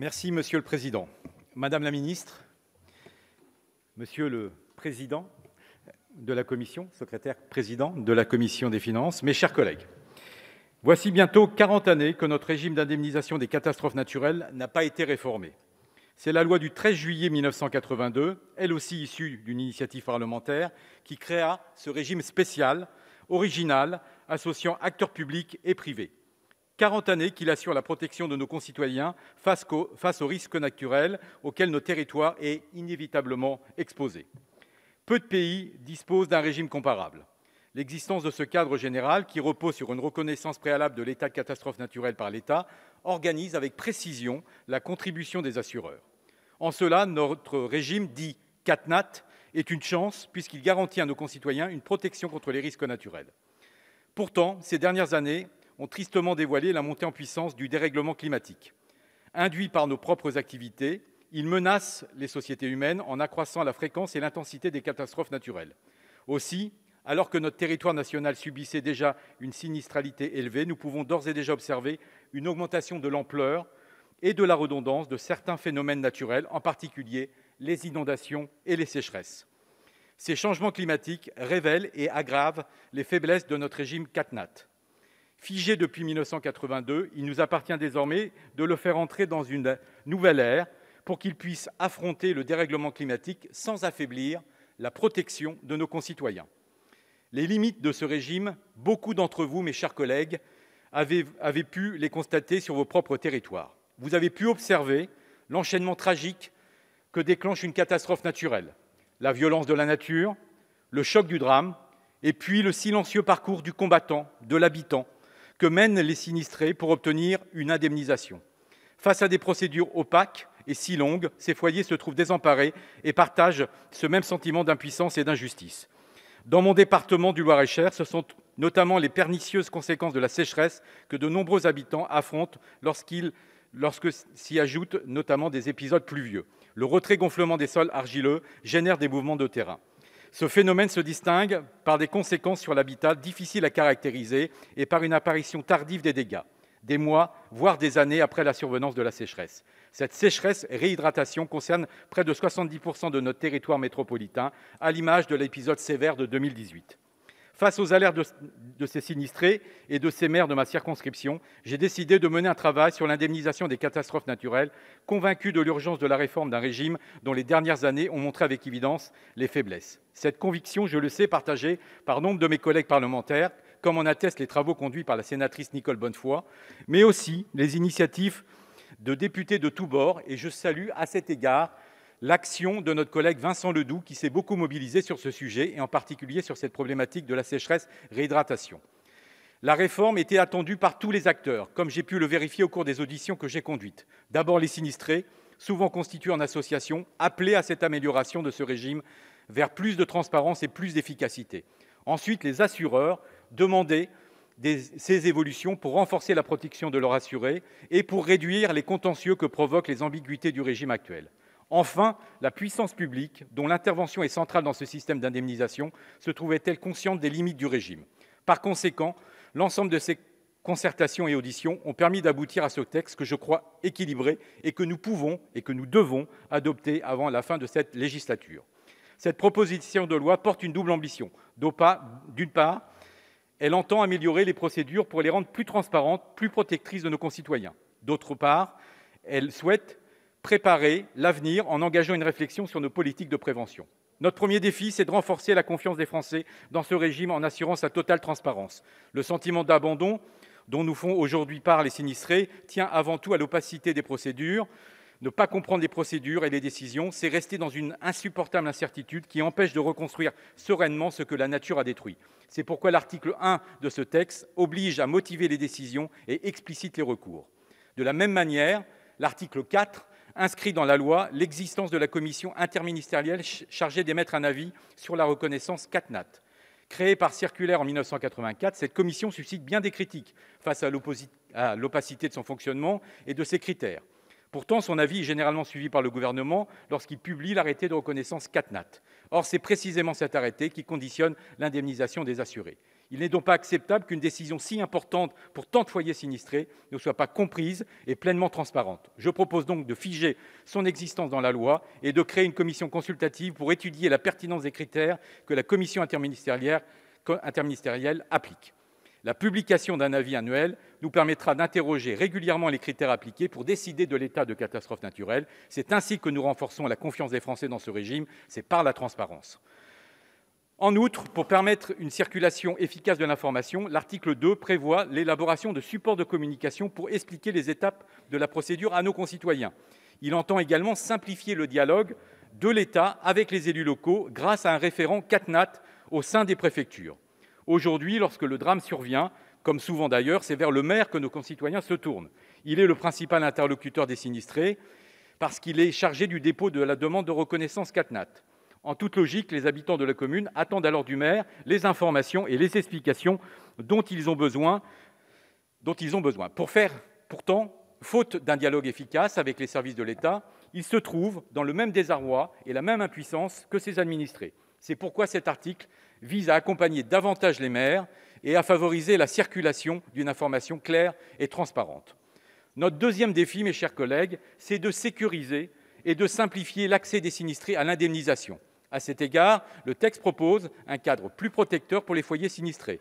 Merci monsieur le président, madame la ministre, monsieur le président de la commission, secrétaire président de la commission des finances, mes chers collègues. Voici bientôt 40 années que notre régime d'indemnisation des catastrophes naturelles n'a pas été réformé. C'est la loi du 13 juillet 1982, elle aussi issue d'une initiative parlementaire, qui créa ce régime spécial, original, associant acteurs publics et privés. 40 années qu'il assure la protection de nos concitoyens face aux risques naturels auxquels nos territoires sont inévitablement exposés. Peu de pays disposent d'un régime comparable. L'existence de ce cadre général, qui repose sur une reconnaissance préalable de l'état de catastrophe naturelle par l'État, organise avec précision la contribution des assureurs. En cela, notre régime dit « CatNat » est une chance, puisqu'il garantit à nos concitoyens une protection contre les risques naturels. Pourtant, ces dernières années, ont tristement dévoilé la montée en puissance du dérèglement climatique. Induits par nos propres activités, ils menacent les sociétés humaines en accroissant la fréquence et l'intensité des catastrophes naturelles. Aussi, alors que notre territoire national subissait déjà une sinistralité élevée, nous pouvons d'ores et déjà observer une augmentation de l'ampleur et de la redondance de certains phénomènes naturels, en particulier les inondations et les sécheresses. Ces changements climatiques révèlent et aggravent les faiblesses de notre régime CatNat. Figé depuis 1982, il nous appartient désormais de le faire entrer dans une nouvelle ère pour qu'il puisse affronter le dérèglement climatique sans affaiblir la protection de nos concitoyens. Les limites de ce régime, beaucoup d'entre vous, mes chers collègues, avez, avez pu les constater sur vos propres territoires. Vous avez pu observer l'enchaînement tragique que déclenche une catastrophe naturelle, la violence de la nature, le choc du drame, et puis le silencieux parcours du combattant, de l'habitant, que mènent les sinistrés pour obtenir une indemnisation. Face à des procédures opaques et si longues, ces foyers se trouvent désemparés et partagent ce même sentiment d'impuissance et d'injustice. Dans mon département du Loir-et-Cher, ce sont notamment les pernicieuses conséquences de la sécheresse que de nombreux habitants affrontent lorsqu'ils lorsque s'y ajoutent notamment des épisodes pluvieux. Le retrait-gonflement des sols argileux génère des mouvements de terrain. Ce phénomène se distingue par des conséquences sur l'habitat difficiles à caractériser et par une apparition tardive des dégâts, des mois, voire des années après la survenance de la sécheresse. Cette sécheresse-réhydratation et concerne près de 70 de notre territoire métropolitain, à l'image de l'épisode sévère de 2018. Face aux alertes de, ces sinistrés et de ces maires de ma circonscription, j'ai décidé de mener un travail sur l'indemnisation des catastrophes naturelles, convaincu de l'urgence de la réforme d'un régime dont les dernières années ont montré avec évidence les faiblesses. Cette conviction, je le sais, partagée par nombre de mes collègues parlementaires, comme en attestent les travaux conduits par la sénatrice Nicole Bonnefoy, mais aussi les initiatives de députés de tous bords, et je salue à cet égard l'action de notre collègue Vincent Ledoux, qui s'est beaucoup mobilisé sur ce sujet, et en particulier sur cette problématique de la sécheresse-réhydratation. La réforme était attendue par tous les acteurs, comme j'ai pu le vérifier au cours des auditions que j'ai conduites. D'abord les sinistrés, souvent constitués en association, appelés à cette amélioration de ce régime vers plus de transparence et plus d'efficacité. Ensuite, les assureurs demandaient ces évolutions pour renforcer la protection de leurs assurés et pour réduire les contentieux que provoquent les ambiguïtés du régime actuel. Enfin, la puissance publique, dont l'intervention est centrale dans ce système d'indemnisation, se trouvait-elle consciente des limites du régime Par conséquent, l'ensemble de ces concertations et auditions ont permis d'aboutir à ce texte que je crois équilibré et que nous pouvons et que nous devons adopter avant la fin de cette législature. Cette proposition de loi porte une double ambition. D'une part, elle entend améliorer les procédures pour les rendre plus transparentes, plus protectrices de nos concitoyens. D'autre part, elle souhaite préparer l'avenir en engageant une réflexion sur nos politiques de prévention. Notre premier défi, c'est de renforcer la confiance des Français dans ce régime en assurant sa totale transparence. Le sentiment d'abandon dont nous font aujourd'hui part les sinistrés tient avant tout à l'opacité des procédures. Ne pas comprendre les procédures et les décisions, c'est rester dans une insupportable incertitude qui empêche de reconstruire sereinement ce que la nature a détruit. C'est pourquoi l'article 1 de ce texte oblige à motiver les décisions et explicite les recours. De la même manière, l'article 4 inscrit dans la loi l'existence de la commission interministérielle chargée d'émettre un avis sur la reconnaissance CatNat. Créée par circulaire en 1984, cette commission suscite bien des critiques face à l'opacité de son fonctionnement et de ses critères. Pourtant, son avis est généralement suivi par le gouvernement lorsqu'il publie l'arrêté de reconnaissance CatNat. Or, c'est précisément cet arrêté qui conditionne l'indemnisation des assurés. Il n'est donc pas acceptable qu'une décision si importante pour tant de foyers sinistrés ne soit pas comprise et pleinement transparente. Je propose donc de figer son existence dans la loi et de créer une commission consultative pour étudier la pertinence des critères que la commission interministérielle, applique. La publication d'un avis annuel nous permettra d'interroger régulièrement les critères appliqués pour décider de l'état de catastrophe naturelle. C'est ainsi que nous renforçons la confiance des Français dans ce régime, c'est par la transparence. En outre, pour permettre une circulation efficace de l'information, l'article 2 prévoit l'élaboration de supports de communication pour expliquer les étapes de la procédure à nos concitoyens. Il entend également simplifier le dialogue de l'État avec les élus locaux grâce à un référent CatNat au sein des préfectures. Aujourd'hui, lorsque le drame survient, comme souvent d'ailleurs, c'est vers le maire que nos concitoyens se tournent. Il est le principal interlocuteur des sinistrés parce qu'il est chargé du dépôt de la demande de reconnaissance CatNat. En toute logique, les habitants de la commune attendent alors du maire les informations et les explications dont ils ont besoin. Dont ils ont besoin. Pour faire, pourtant, faute d'un dialogue efficace avec les services de l'État, ils se trouvent dans le même désarroi et la même impuissance que ces administrés. C'est pourquoi cet article vise à accompagner davantage les maires et à favoriser la circulation d'une information claire et transparente. Notre deuxième défi, mes chers collègues, c'est de sécuriser et de simplifier l'accès des sinistrés à l'indemnisation. À cet égard, le texte propose un cadre plus protecteur pour les foyers sinistrés.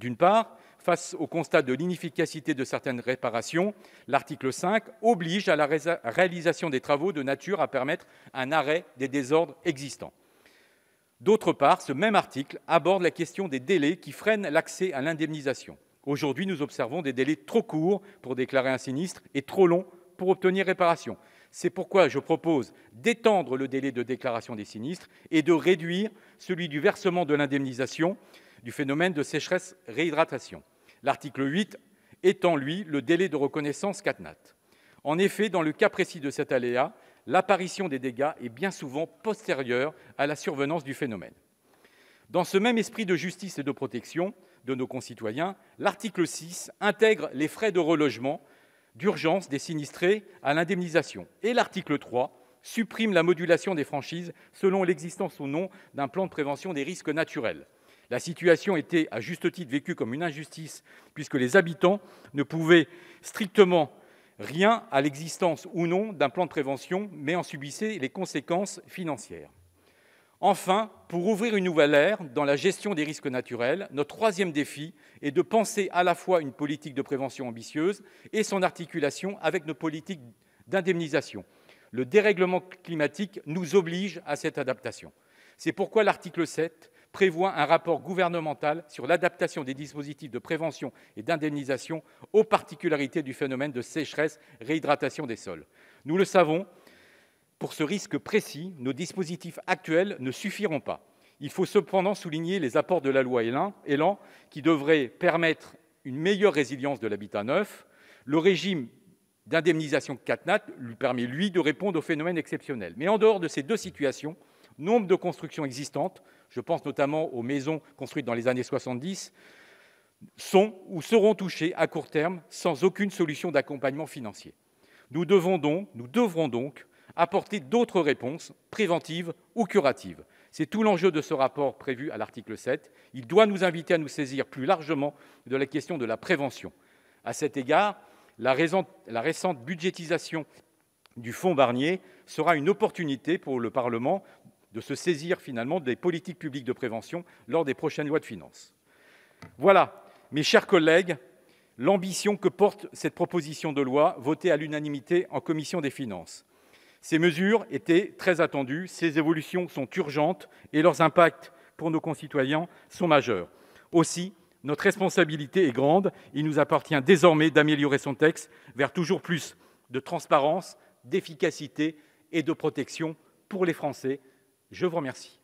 D'une part, face au constat de l'inefficacité de certaines réparations, l'article 5 oblige à la réalisation des travaux de nature à permettre un arrêt des désordres existants. D'autre part, ce même article aborde la question des délais qui freinent l'accès à l'indemnisation. Aujourd'hui, nous observons des délais trop courts pour déclarer un sinistre et trop longs pour obtenir réparation. C'est pourquoi je propose d'étendre le délai de déclaration des sinistres et de réduire celui du versement de l'indemnisation du phénomène de sécheresse-réhydratation. L'article 8 en lui, le délai de reconnaissance CatNat. En effet, dans le cas précis de cet aléa, l'apparition des dégâts est bien souvent postérieure à la survenance du phénomène. Dans ce même esprit de justice et de protection de nos concitoyens, l'article 6 intègre les frais de relogement d'urgence des sinistrés à l'indemnisation. Et l'article 3 supprime la modulation des franchises selon l'existence ou non d'un plan de prévention des risques naturels. La situation était à juste titre vécue comme une injustice, puisque les habitants ne pouvaient strictement rien à l'existence ou non d'un plan de prévention, mais en subissaient les conséquences financières. Enfin, pour ouvrir une nouvelle ère dans la gestion des risques naturels, notre troisième défi est de penser à la fois une politique de prévention ambitieuse et son articulation avec nos politiques d'indemnisation. Le dérèglement climatique nous oblige à cette adaptation. C'est pourquoi l'article 7 prévoit un rapport gouvernemental sur l'adaptation des dispositifs de prévention et d'indemnisation aux particularités du phénomène de sécheresse-réhydratation des sols. Nous le savons, pour ce risque précis, nos dispositifs actuels ne suffiront pas. Il faut cependant souligner les apports de la loi Elan qui devrait permettre une meilleure résilience de l'habitat neuf. Le régime d'indemnisation CatNat lui permet, lui, de répondre aux phénomènes exceptionnels. Mais en dehors de ces deux situations, nombre de constructions existantes, je pense notamment aux maisons construites dans les années 70, sont ou seront touchées à court terme sans aucune solution d'accompagnement financier. Nous devons donc, nous devrons donc apporter d'autres réponses, préventives ou curatives. C'est tout l'enjeu de ce rapport prévu à l'article 7. Il doit nous inviter à nous saisir plus largement de la question de la prévention. À cet égard, la, la récente budgétisation du fonds Barnier sera une opportunité pour le Parlement de se saisir finalement des politiques publiques de prévention lors des prochaines lois de finances. Voilà, mes chers collègues, l'ambition que porte cette proposition de loi votée à l'unanimité en commission des finances. Ces mesures étaient très attendues, ces évolutions sont urgentes et leurs impacts pour nos concitoyens sont majeurs. Aussi, notre responsabilité est grande. Il nous appartient désormais d'améliorer son texte vers toujours plus de transparence, d'efficacité et de protection pour les Français. Je vous remercie.